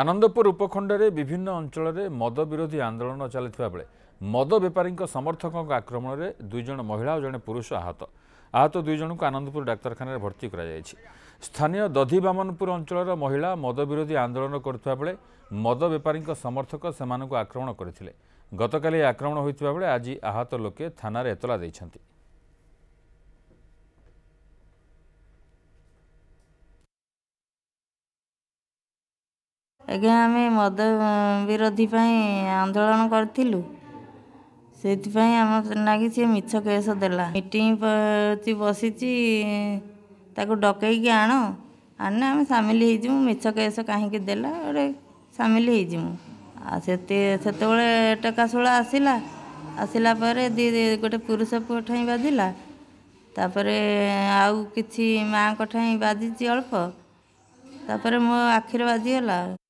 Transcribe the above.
ଆନନ୍ଦପୁର ଉପଖଣ୍ଡରେ ବିଭିନ୍ନ ଅଞ୍ଚଳରେ ମଦ ବିରୋଧୀ ଆନ୍ଦୋଳନ ଚାଲିଥିବା ବେଳେ ମଦ ବେପାରୀଙ୍କ ସମର୍ଥକଙ୍କ ଆକ୍ରମଣରେ ଦୁଇଜଣ ମହିଳା ଓ ଜଣେ ପୁରୁଷ ଆହତ ଆହତ ଦୁଇଜଣଙ୍କୁ ଆନନ୍ଦପୁର ଡାକ୍ତରଖାନାରେ ଭର୍ତ୍ତି କରାଯାଇଛି ସ୍ଥାନୀୟ ଦଧିବାମନପୁର ଅଞ୍ଚଳର ମହିଳା ମଦ ବିରୋଧୀ ଆନ୍ଦୋଳନ କରୁଥିବା ବେଳେ ମଦ ବେପାରୀଙ୍କ ସମର୍ଥକ ସେମାନଙ୍କୁ ଆକ୍ରମଣ କରିଥିଲେ ଗତକାଲି ଆକ୍ରମଣ ହୋଇଥିବା ବେଳେ ଆଜି ଆହତ ଲୋକେ ଥାନାରେ ଏତଲା ଦେଇଛନ୍ତି ଆଜ୍ଞା ଆମେ ମଦ ବିରୋଧୀ ପାଇଁ ଆନ୍ଦୋଳନ କରିଥିଲୁ ସେଥିପାଇଁ ଆମ ନାଗି ସିଏ ମିଛ କେସ ଦେଲା ମିଟିଂ ବସିଛି ତାକୁ ଡକେଇକି ଆଣ ଆଣିଲେ ଆମେ ସାମିଲ ହେଇଯିମୁ ମିଛ କେସ କାହିଁକି ଦେଲା ଗୋଟେ ସାମିଲ ହେଇଯିମୁ ଆଉ ସେତେ ସେତେବେଳେ ଟେକାଶୁଳ ଆସିଲା ଆସିଲା ପରେ ଦୁଇ ଗୋଟେ ପୁରୁଷ ପୁଅ ଠାଇଁ ବାଜିଲା ତାପରେ ଆଉ କିଛି ମାଆଙ୍କ ଠାଇଁ ବାଜିଛି ଅଳ୍ପ ତାପରେ ମୋ ଆଖିରେ ବାଜିଗଲା